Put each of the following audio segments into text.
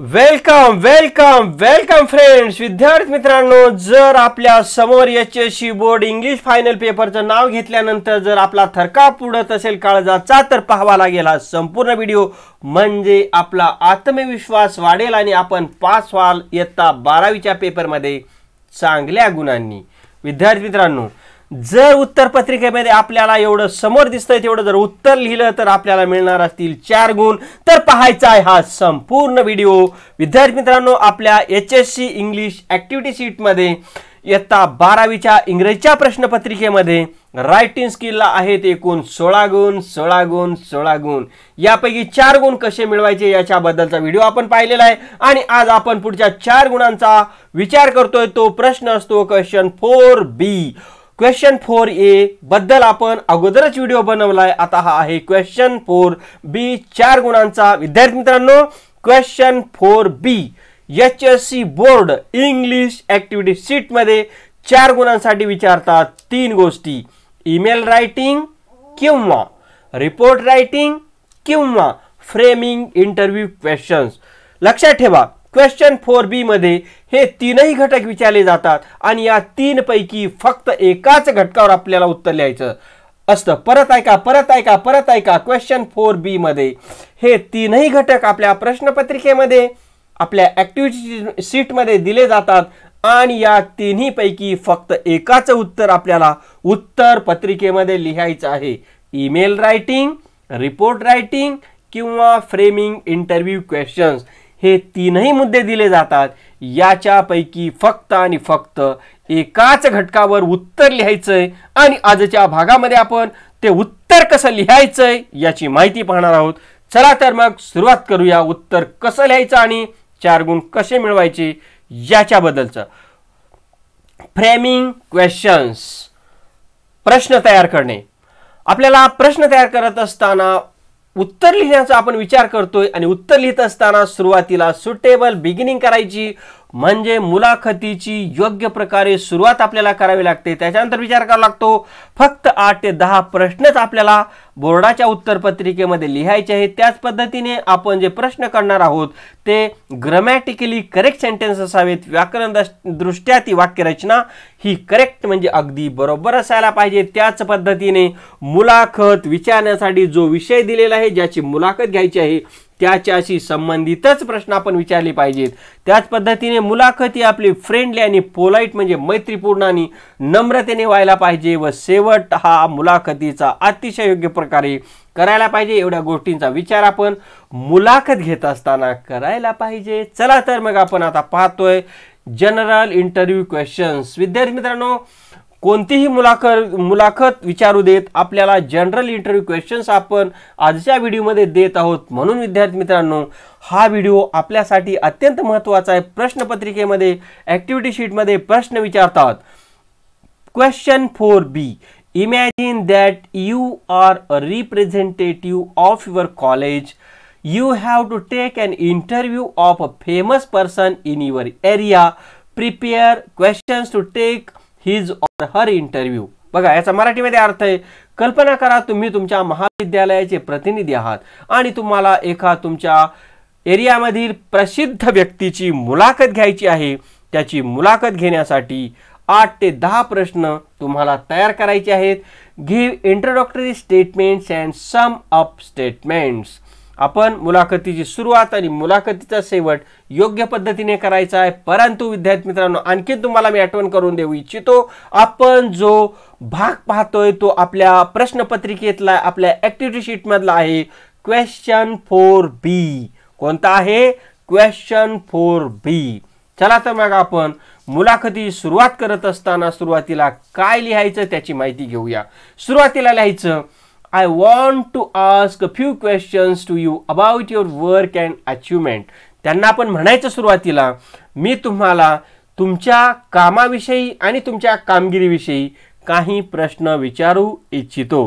Welcome welcome welcome friends विद्यार्थी मित्रांनो जर आपल्या समोर H S C board English final पेपरचं नाव घेतल्यानंतर जर आपला थरकाप पुढत असेल काळजाचा तर पाहावा लागेल हा संपूर्ण व्हिडिओ म्हणजे आपला आत्मविश्वास वाढेल आणि आपण पास व्हाल इयत्ता बारावीच्या पेपरमध्ये चांगल्या गुणांनी विद्यार्थी मित्रांनो जर उत्तर पत्रिकेमध्ये आपल्याला एवढं समोर दिसतंय तेवढं जर उत्तर लिहिलं तर आपल्याला मिळणार असतील चार गुण तर पाहायचा आहे हा संपूर्ण व्हिडिओ विद्यार्थी मित्रांनो आपल्या H S C English activity शीटमध्ये इयत्ता बारावीच्या इंग्रजीच्या प्रश्नपत्रिकेमध्ये रायटिंग स्किलला आहेत एकूण सोळा गुण सोळा गुण सोळा गुण यापैकी चार गुण कसे मिळवायचे याच्याबद्दलचा व्हिडिओ आपण पाहिलेला आहे आणि आज आपण पुढच्या चार गुणांचा विचार करतोय तो प्रश्न असतो question four B question four A बद्दल आपण अगोदरच व्हिडिओ बनवलाय आता हा आहे क्वेश्चन फोर बी चार गुणांचा विद्यार्थी मित्रांनो question four B H S C board English activity सीटमध्ये चार गुणांसाठी विचारतात तीन गोष्टी ईमेल रायटिंग किंवा रिपोर्ट रायटिंग किंवा फ्रेमिंग इंटरव्ह्यू क्वेश्चन्स लक्षात ठेवा क्वेश्चन फोर बी मध्ये हे तीनही घटक विचारले जातात आणि या पैकी फक्त एकाच घटकावर आपल्याला उत्तर लिहायचं असतं परत ऐका परत ऐका परत ऐका क्वेश्चन फोर बी मध्ये हे तीनही घटक आपल्या प्रश्नपत्रिकेमध्ये आपल्या ॲक्टिव्हिटी सीटमध्ये दिले जातात आणि या पैकी फक्त एकाचं उत्तर आपल्याला उत्तर पत्रिकेमध्ये लिहायचं आहे ईमेल रायटिंग रिपोर्ट रायटिंग किंवा फ्रेमिंग इंटरव्ह्यू क्वेश्चन्स हे तीनही मुद्दे दिले जातात याच्यापैकी फक्त आणि फक्त एकाच घटकावर उत्तर लिहायचंय आणि आजच्या भागामध्ये आपण ते उत्तर कसं लिहायचंय याची माहिती पाहणार आहोत चला तर मग सुरुवात करूया उत्तर कसं लिहायचं आणि चार गुण कसे मिळवायचे याच्याबद्दलचं फ्रेमिंग क्वेश्चन्स प्रश्न तयार करणे आपल्याला प्रश्न तयार करत असताना उत्तर लिहिण्याचा आपण विचार करतोय आणि उत्तर लिहित असताना सुरुवातीला सुटेबल बिगिनिंग करायची म्हणजे मुलाखतीची योग्य प्रकारे सुरुवात आपल्याला करावी लागते त्याच्यानंतर विचार करावा लागतो फक्त आठ ते दहा प्रश्नच आपल्याला बोर्डाच्या उत्तरपत्रिकेमध्ये लिहायचे आहेत त्याच पद्धतीने आपण जे प्रश्न करणार आहोत ते ग्रमॅटिकली करेक्ट सेंटेन्स असावेत व्याकरण दृष्ट्या ती वाक्यरचना ही करेक्ट म्हणजे अगदी बरोबर असायला पाहिजे त्याच पद्धतीने मुलाखत विचारण्यासाठी जो विषय दिलेला आहे ज्याची मुलाखत घ्यायची आहे त्याच्याशी संबंधितच प्रश्न आपण विचारले पाहिजेत त्याच पद्धतीने मुलाखती आपली फ्रेंडली आणि पोलाईट म्हणजे मैत्रीपूर्ण आणि नम्रतेने व्हायला पाहिजे व शेवट हा मुलाखतीचा अतिशय योग्य प्रकारे करायला पाहिजे एवढ्या गोष्टींचा विचार आपण मुलाखत घेत असताना करायला पाहिजे चला तर मग आपण आता पाहतोय जनरल इंटरव्ह्यू क्वेश्चन्स विद्यार्थी मित्रांनो कोणतीही मुलाखत मुलाखत विचारू देत आपल्याला जनरल इंटरव्ह्यू क्वेश्चन्स आपण आजच्या व्हिडिओमध्ये देत आहोत म्हणून विद्यार्थी मित्रांनो हा व्हिडिओ आपल्यासाठी अत्यंत महत्त्वाचा आहे प्रश्नपत्रिकेमध्ये ॲक्टिव्हिटी शीटमध्ये प्रश्न विचारतात question four B imagine that you are a representative of your college you have to take an interview of a famous person in your area prepare questions to take his or her interview बघा याचा मराठीमध्ये अर्थ आहे कल्पना करा तुम्ही तुमच्या महाविद्यालयाचे प्रतिनिधी आहात आणि तुम्हाला एका तुमच्या एरियामधील प्रसिद्ध व्यक्तीची मुलाखत घ्यायची आहे त्याची मुलाखत घेण्यासाठी आठ ते दहा प्रश्न तुम्हाला तयार करायचे आहेत give introductory statements and sum up statements आपण मुलाखतीची सुरुवात आणि मुलाखतीचा शेवट योग्य पद्धतीने करायचा आहे परंतु विद्यार्थी मित्रांनो आणखी तुम्हाला मी आठवण करून देऊ इच्छितो आपण जो भाग पाहतोय तो आपल्या प्रश्नपत्रिकेतला आपल्या ॲक्टिव्हिटी शीटमधला आहे क्वेश्चन फोर बी कोणता आहे क्वेश्चन फोर बी चला तर मग आपण मुलाखती सुरुवात करत असताना सुरुवातीला काय लिहायचं त्याची माहिती घेऊया सुरुवातीला लिहायचं I want to ask a few questions to you about your work and achievement. त्यांना आपण म्हणायचं सुरुवातीला मी तुम्हाला तुमच्या कामाविषयी आणि तुमच्या कामगिरीविषयी काही प्रश्न विचारू इच्छितो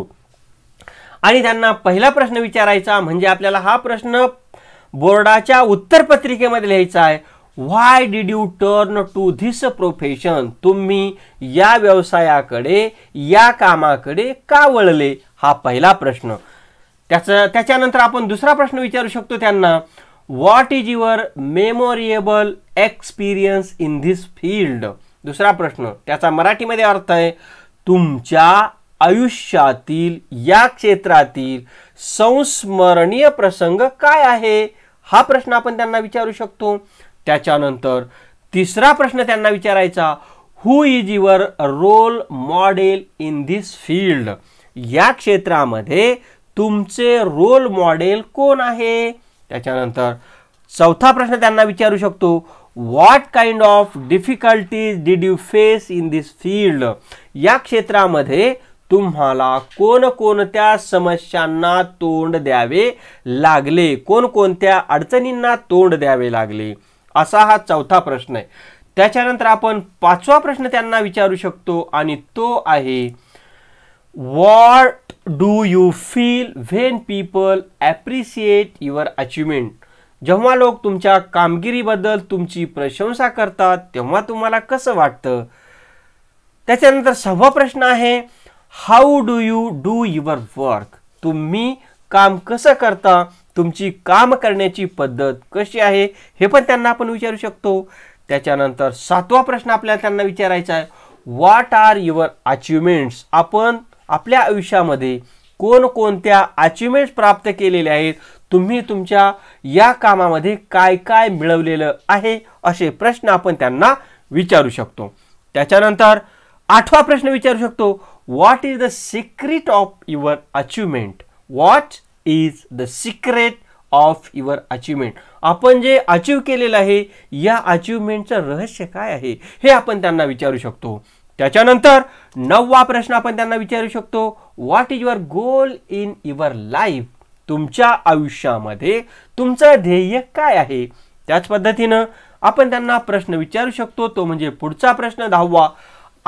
आणि त्यांना पहिला प्रश्न विचारायचा म्हणजे आपल्याला हा प्रश्न बोर्डाच्या उत्तरपत्रिकेमध्ये लिहायचा आहे why did you turn to this profession तुम्ही या व्यवसायाकडे या कामाकडे का वळले हा पहिला प्रश्न त्याचं त्याच्यानंतर आपण दुसरा प्रश्न विचारू शकतो त्यांना what is your memorable experience in this field दुसरा प्रश्न त्याचा मराठीमध्ये अर्थ आहे तुमच्या आयुष्यातील या क्षेत्रातील संस्मरणीय प्रसंग काय आहे हा प्रश्न आपण त्यांना विचारू शकतो त्याच्यानंतर तिसरा प्रश्न त्यांना विचारायचा who is your role model in this field या क्षेत्रामध्ये तुमचे रोल मॉडेल कोण आहे त्याच्यानंतर चौथा प्रश्न त्यांना विचारू शकतो what kind of difficulties did you face in this field या क्षेत्रामध्ये तुम्हाला कोणकोणत्या समस्यांना तोंड द्यावे लागले कोणकोणत्या अडचणींना तोंड द्यावे लागले असा हा चौथा प्रश्न आहे त्याच्यानंतर आपण पाचवा प्रश्न त्यांना विचारू शकतो आणि तो आहे what do you feel when people appreciate your achievement जेव्हा लोक तुमच्या कामगिरीबद्दल तुमची प्रशंसा करतात तेव्हा तुम्हाला कसं वाटतं त्याच्यानंतर सहावा प्रश्न आहे how do you do your work तुम्ही काम कसं करता तुमची काम करण्याची पद्धत कशी आहे हे पण त्यांना आपण विचारू शकतो त्याच्यानंतर सातवा प्रश्न आपल्याला त्यांना विचारायचा आहे व्हॉट आर युअर अचिव्हमेंट्स आपण आपल्या आयुष्यामध्ये कोणकोणत्या अचिव्हमेंट्स प्राप्त केलेल्या आहेत तुम्ही तुमच्या या कामामध्ये काय काय मिळवलेलं आहे असे प्रश्न आपण त्यांना विचारू शकतो त्याच्यानंतर आठवा प्रश्न विचारू शकतो what is the secret of your achievement what is the secret of your achievement आपण जे अचीव केलेलं आहे या अचिव्हमेंटचं रहस्य काय आहे हे आपण त्यांना विचारू शकतो त्याच्यानंतर नववा प्रश्न आपण त्यांना विचारू शकतो what is your goal in your life तुमच्या आयुष्यामध्ये तुमचं ध्येय काय आहे त्याच पद्धतीनं आपण त्यांना प्रश्न विचारू शकतो तो म्हणजे पुढचा प्रश्न दहावा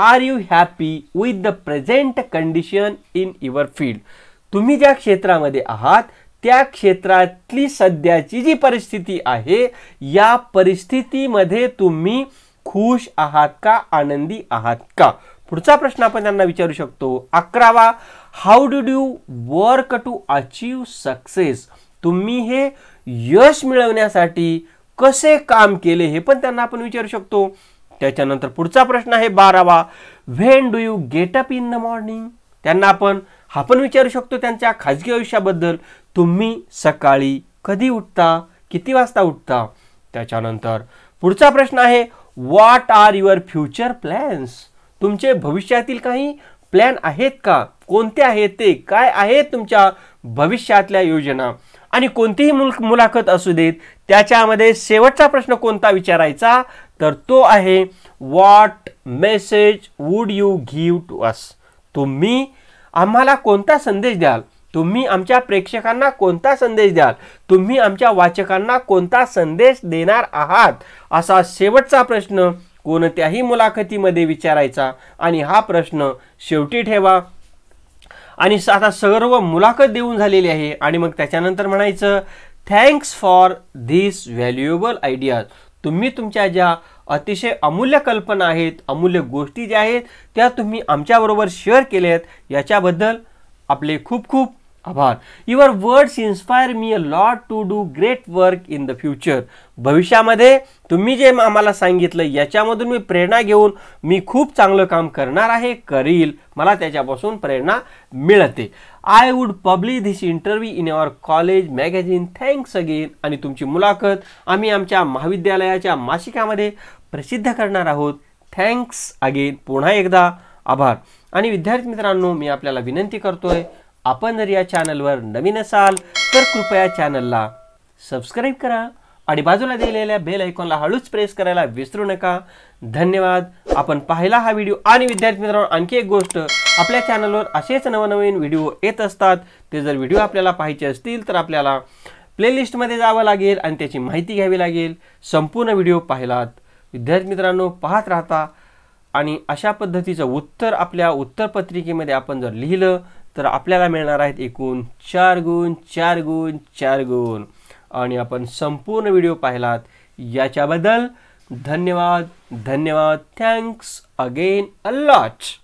are you happy with the present condition in your field तुम्ही ज्या क्षेत्रामध्ये आहात त्या क्षेत्रातली सध्याची जी परिस्थिती आहे या परिस्थितीमध्ये तुम्ही खुश आहात का आनंदी आहात का पुढचा प्रश्न आपण त्यांना विचारू शकतो अकरावा how do do work to achieve success तुम्ही हे यश मिळवण्यासाठी कसे काम केले हे पण त्यांना आपण विचारू शकतो त्याच्यानंतर पुढचा प्रश्न आहे बारावा when do you get up in the morning त्यांना आपण हा पण विचारू शकतो त्यांच्या खाजगी आयुष्याबद्दल तुम्ही सकाळी कधी उठता किती वाजता उठता त्याच्यानंतर पुढचा प्रश्न आहे what are your future plans तुमचे भविष्यातील काही प्लॅन आहेत का कोणते आहेत ते काय आहे तुमच्या भविष्यातल्या योजना आणि कोणतीही मुल मुलाखत असू देत त्याच्यामध्ये शेवटचा प्रश्न कोणता विचारायचा तर तो आहे what message would you give to us तुम्ही आम्हाला कोणता संदेश द्याल तुम्ही आमच्या प्रेक्षकांना कोणता संदेश द्याल तुम्ही आमच्या वाचकांना कोणता संदेश देणार आहात असा शेवटचा प्रश्न कोणत्याही मुलाखतीमध्ये विचारायचा आणि हा प्रश्न शेवटी ठेवा आणि आता सर्व मुलाखत देऊन झालेली आहे आणि मग त्याच्यानंतर म्हणायचं thanks for this valuable ideas तुम्ही तुमच्या ज्या अतिशय अमूल्य कल्पना आहेत अमूल्य गोष्टी ज्या आहेत त्या तुम्ही आमच्याबरोबर शेअर केल्या आहेत याच्याबद्दल आपले खूप खूप आभार your words inspire me a lot to do great work in the future भविष्यामध्ये तुम्ही जे आम्हाला सांगितलं याच्यामधून मी प्रेरणा घेऊन मी खूप चांगलं काम करणार आहे करील मला त्याच्यापासून प्रेरणा मिळते I would publish this interview in your college magazine thanks again आणि तुमची मुलाखत आम्ही आमच्या महाविद्यालयाच्या मासिकामध्ये प्रसिद्ध करणार आहोत थँक्स अगेन पुन्हा एकदा आभार आणि विद्यार्थी मित्रांनो मी आपल्याला विनंती करतोय आपण जर या चॅनलवर नवीन असाल तर कृपया चॅनलला सबस्क्राईब करा आणि बाजूला दिलेल्या बेल ऐकॉनला हळूच प्रेस करायला विसरू नका धन्यवाद आपण पाहिला हा व्हिडिओ आणि विद्यार्थी मित्रांनो आणखी एक गोष्ट आपल्या चॅनलवर असेच नवनवीन व्हिडिओ येत असतात ते जर व्हिडिओ आपल्याला पाहायचे असतील तर आपल्याला प्लेलिस्टमध्ये जावं लागेल आणि त्याची माहिती घ्यावी लागेल संपूर्ण व्हिडिओ पाहिलात विद्यार्थी मित्रांनो पाहत राहता आणि अशा पद्धतीचं उत्तर आपल्या उत्तरपत्रिकेमध्ये आपण जर लिहिलं तर आपल्याला मिळणार आहेत एकूण चार गुण चार गुण चार गुण आणि आपण संपूर्ण व्हिडिओ पाहिलात याच्याबद्दल धन्यवाद धन्यवाद थँक्स अगेन अ लॉट